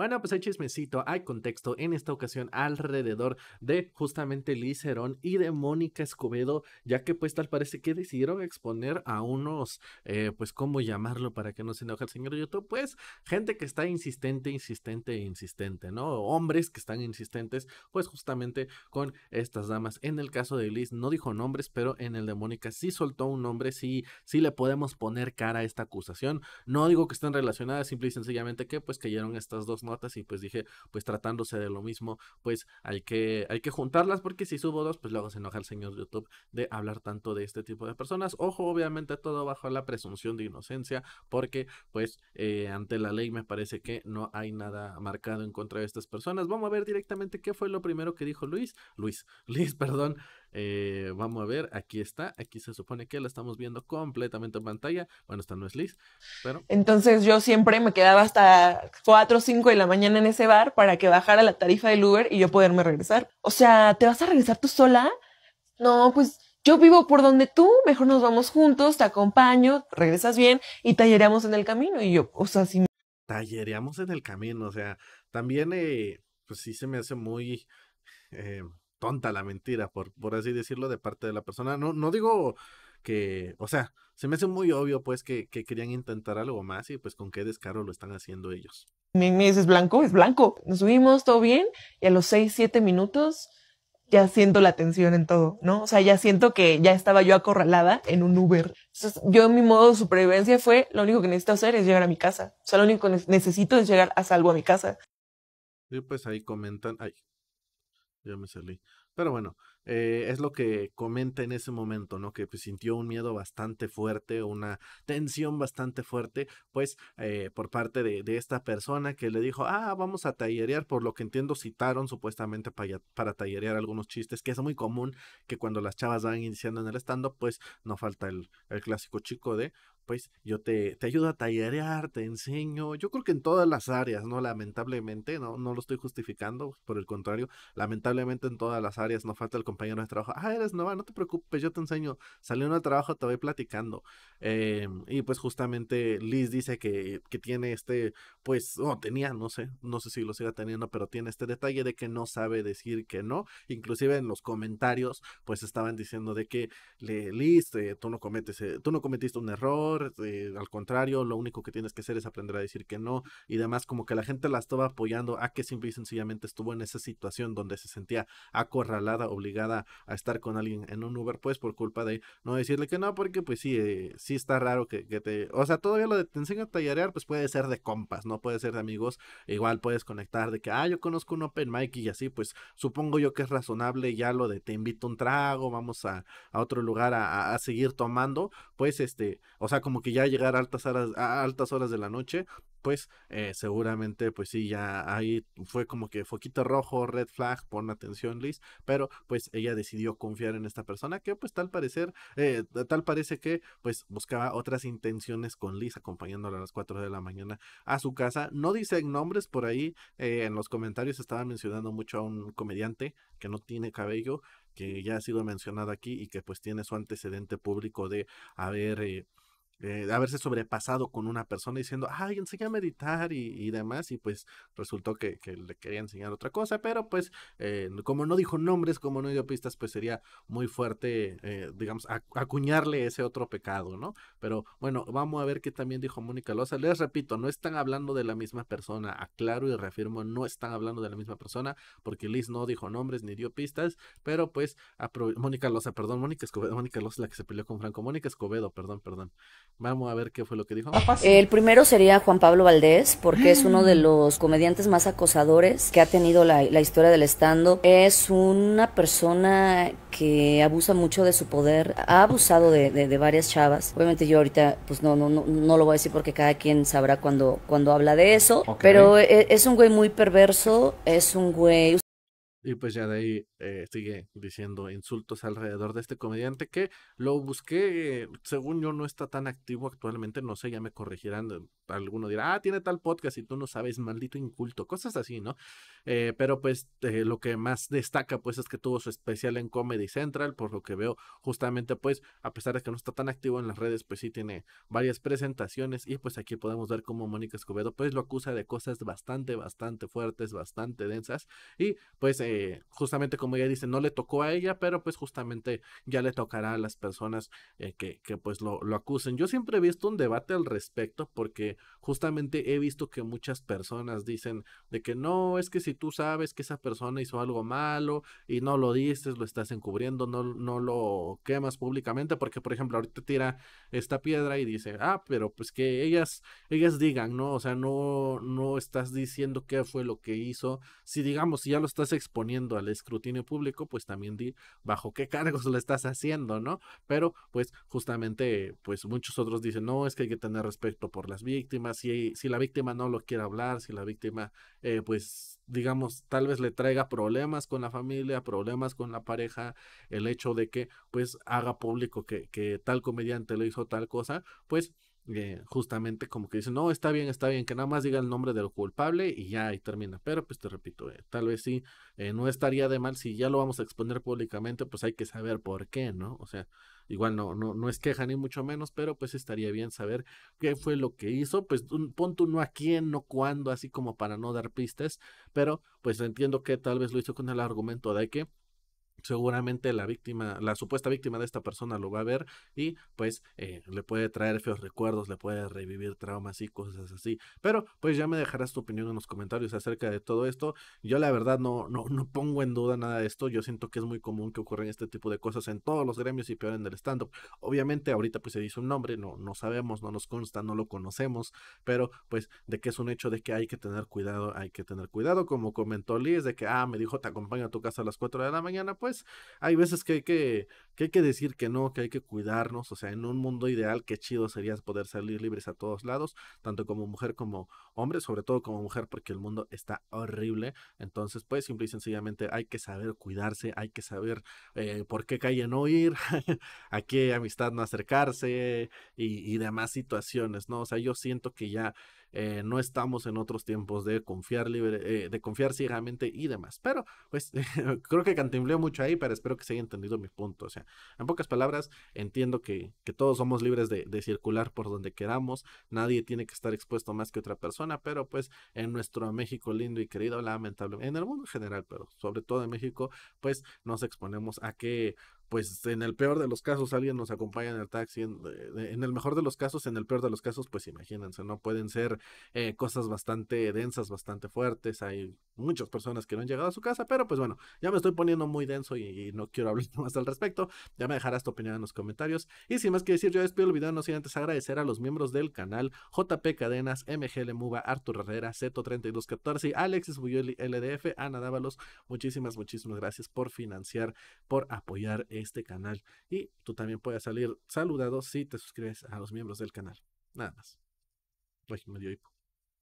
Bueno, pues hay chismecito, hay contexto en esta ocasión alrededor de justamente Liz Herón y de Mónica Escobedo, ya que pues tal parece que decidieron exponer a unos, eh, pues cómo llamarlo para que no se enoje el señor YouTube, pues gente que está insistente, insistente, insistente, ¿no? Hombres que están insistentes, pues justamente con estas damas. En el caso de Liz no dijo nombres, pero en el de Mónica sí soltó un nombre, sí, sí le podemos poner cara a esta acusación. No digo que estén relacionadas, simple y sencillamente que pues cayeron estas dos y pues dije, pues tratándose de lo mismo, pues hay que, hay que juntarlas porque si subo dos, pues luego se enoja el señor YouTube de hablar tanto de este tipo de personas. Ojo, obviamente todo bajo la presunción de inocencia porque pues eh, ante la ley me parece que no hay nada marcado en contra de estas personas. Vamos a ver directamente qué fue lo primero que dijo Luis. Luis, Luis, perdón. Eh, vamos a ver, aquí está, aquí se supone que la estamos viendo completamente en pantalla. Bueno, esta no es Liz, pero... Entonces yo siempre me quedaba hasta 4 o 5 de la mañana en ese bar para que bajara la tarifa del Uber y yo poderme regresar. O sea, ¿te vas a regresar tú sola? No, pues yo vivo por donde tú, mejor nos vamos juntos, te acompaño, regresas bien y tallereamos en el camino. Y yo, o sea, si... Tallereamos en el camino, o sea, también, eh, pues sí se me hace muy... Eh, tonta la mentira, por, por así decirlo, de parte de la persona. No, no digo que, o sea, se me hace muy obvio pues que, querían intentar algo más y pues con qué descaro lo están haciendo ellos. Me, dices blanco, es blanco. Nos subimos, todo bien, y a los seis, siete minutos ya siento la tensión en todo, ¿no? O sea, ya siento que ya estaba yo acorralada en un Uber. Entonces, yo mi modo de supervivencia fue, lo único que necesito hacer es llegar a mi casa. O sea, lo único que necesito es llegar a salvo a mi casa. Y pues ahí comentan, ay, ya me salí. Pero bueno, eh, es lo que comenta en ese momento, ¿no? Que pues, sintió un miedo bastante fuerte, una tensión bastante fuerte, pues eh, por parte de, esta persona que le dijo, ah, vamos a tallerear, por lo que entiendo citaron supuestamente para, tallerear algunos chistes, que es muy común que cuando las chavas van iniciando en el estando pues no falta el, el clásico chico de, pues yo te, te ayudo a tallerear, te enseño, yo creo que en todas las áreas, ¿no? Lamentablemente, no, no lo estoy justificando, por el contrario, lamentablemente en todas las áreas no falta el compañero de trabajo, ah, eres nova no te preocupes, yo te enseño, saliendo al trabajo te voy platicando. Eh, y pues justamente Liz dice que, que tiene este, pues, o tenía, no sé, no sé si lo siga teniendo, pero tiene este detalle de que no sabe decir que no, inclusive en los comentarios, pues estaban diciendo de que, Liz, eh, tú no cometes, eh, tú no cometiste un error, eh, al contrario, lo único que tienes que hacer es aprender a decir que no y demás, como que la gente la estaba apoyando a que simple y sencillamente estuvo en esa situación donde se sentía acorralada, obligada a estar con alguien en un Uber, pues por culpa de no decirle que no, porque pues sí, eh, sí está raro que, te, o sea, todavía lo de te enseño a tallarear, pues puede ser de compas, no puede ser de amigos, igual puedes conectar de que, ah, yo conozco un open mic y así, pues supongo yo que es razonable ya lo de te invito un trago, vamos a, otro lugar a, a seguir tomando, pues este, o sea, como como que ya llegar a altas horas, a altas horas de la noche, pues eh, seguramente, pues sí, ya ahí fue como que foquito rojo, red flag, pon atención, Liz, pero pues ella decidió confiar en esta persona que pues tal parecer, eh, tal parece que pues buscaba otras intenciones con Liz acompañándola a las 4 de la mañana a su casa. No dicen nombres por ahí, eh, en los comentarios estaban mencionando mucho a un comediante que no tiene cabello, que ya ha sido mencionado aquí y que pues tiene su antecedente público de haber haberse sobrepasado con una persona diciendo, ay, enseña a meditar y, demás, y pues resultó que, le quería enseñar otra cosa, pero pues eh, como no dijo nombres, como no dio pistas, pues sería muy fuerte, eh, digamos, acuñarle ese otro pecado, ¿no? Pero bueno, vamos a ver qué también dijo Mónica Loza. Les repito, no están hablando de la misma persona, aclaro y reafirmo, no están hablando de la misma persona, porque Liz no dijo nombres ni dio pistas, pero pues Mónica Loza, perdón, Mónica Escobedo, Mónica Loza, la que se peleó con Franco, Mónica Escobedo, perdón, perdón. Vamos a ver qué fue lo que dijo. Ah, El primero sería Juan Pablo Valdés, porque es uno de los comediantes más acosadores que ha tenido la, historia del estando. Es una persona que abusa mucho de su poder, ha abusado de, varias chavas. Obviamente yo ahorita pues no, no, no, lo voy a decir porque cada quien sabrá cuando, cuando habla de eso, pero e, es, un güey muy perverso, es un güey, y pues ya de ahí eh, sigue diciendo insultos alrededor de este comediante que lo busqué, eh, según yo no está tan activo actualmente, no sé, ya me corregirán, alguno dirá, ah, tiene tal podcast y tú no sabes, maldito inculto, cosas así, ¿no? Eh, pero pues eh, lo que más destaca pues es que tuvo su especial en Comedy Central, por lo que veo justamente pues, a pesar de que no está tan activo en las redes, pues sí tiene varias presentaciones y pues aquí podemos ver cómo Mónica Escobedo pues lo acusa de cosas bastante, bastante fuertes, bastante densas y pues eh, justamente como ella dice, no le tocó a ella, pero pues justamente ya le tocará a las personas que, que, pues lo, lo acusen. Yo siempre he visto un debate al respecto porque justamente he visto que muchas personas dicen de que no, es que si tú sabes que esa persona hizo algo malo y no lo dices, lo estás encubriendo, no, no lo quemas públicamente, porque por ejemplo ahorita tira esta piedra y dice, ah, pero pues que ellas, ellas digan, ¿no? O sea, no, no estás diciendo qué fue lo que hizo. Si digamos, si ya lo estás exponiendo al escrutinio público, pues también di bajo qué cargos lo estás haciendo, ¿no? Pero pues justamente, pues muchos otros dicen, no, es que hay que tener respeto por las víctimas si, la víctima no lo quiere hablar, si la víctima, eh, pues, digamos, tal vez le traiga problemas con la familia, problemas con la pareja, el hecho de que, pues, haga público que, que tal comediante le hizo tal cosa, pues eh, justamente como que dicen, no, está bien, está bien, que nada más diga el nombre del culpable y ya ahí termina. Pero pues te repito, eh, tal vez sí, eh, no estaría de mal si ya lo vamos a exponer públicamente, pues hay que saber por qué, ¿no? O sea, igual no, no, no es queja ni mucho menos, pero pues estaría bien saber qué fue lo que hizo, pues un, punto no a quién, no cuándo, así como para no dar pistas, pero pues entiendo que tal vez lo hizo con el argumento de que seguramente la víctima, la supuesta víctima de esta persona lo va a ver y pues eh, le puede traer feos recuerdos, le puede revivir traumas y cosas así. Pero pues ya me dejarás tu opinión en los comentarios acerca de todo esto. Yo la verdad no, no, no pongo en duda nada de esto. Yo siento que es muy común que ocurran este tipo de cosas en todos los gremios y peor en el stand-up. Obviamente ahorita pues se dice un nombre, no, no sabemos, no nos consta, no lo conocemos, pero pues de que es un hecho de que hay que tener cuidado, hay que tener cuidado. Como comentó Liz, de que, ah, me dijo, te acompaño a tu casa a las 4 de la mañana, pues pues, hay veces que hay que, hay que decir que no, que hay que cuidarnos, o sea, en un mundo ideal, qué chido sería poder salir libres a todos lados, tanto como mujer como hombre, sobre todo como mujer, porque el mundo está horrible, entonces pues simple y sencillamente hay que saber cuidarse, hay que saber eh, por qué calle no ir, a qué amistad no acercarse y, demás situaciones, ¿no? O sea, yo siento que ya... Eh, no estamos en otros tiempos de confiar libre, eh, de confiar ciegamente y demás. Pero, pues, creo que cantimbleo mucho ahí, pero espero que se haya entendido mi punto. O sea, en pocas palabras, entiendo que, todos somos libres de, de, circular por donde queramos, nadie tiene que estar expuesto más que otra persona, pero pues en nuestro México lindo y querido, lamentablemente, en el mundo en general, pero sobre todo en México, pues nos exponemos a que pues en el peor de los casos alguien nos acompaña en el taxi, eh, en, el mejor de los casos, en el peor de los casos, pues imagínense, ¿no? Pueden ser eh, cosas bastante densas, bastante fuertes, hay muchas personas que no han llegado a su casa, pero pues bueno, ya me estoy poniendo muy denso y, no quiero hablar más al respecto, ya me dejarás tu opinión en los comentarios, y sin más que decir, yo despido el video, no sin antes agradecer a los miembros del canal, JP Cadenas, MGL Muba, Artur Herrera, Zeto3214, Alexis Buyoli, LDF, Ana Dávalos, muchísimas, muchísimas gracias por financiar, por apoyar este canal. Y tú también puedes salir saludado si te suscribes a los miembros del canal. Nada más. me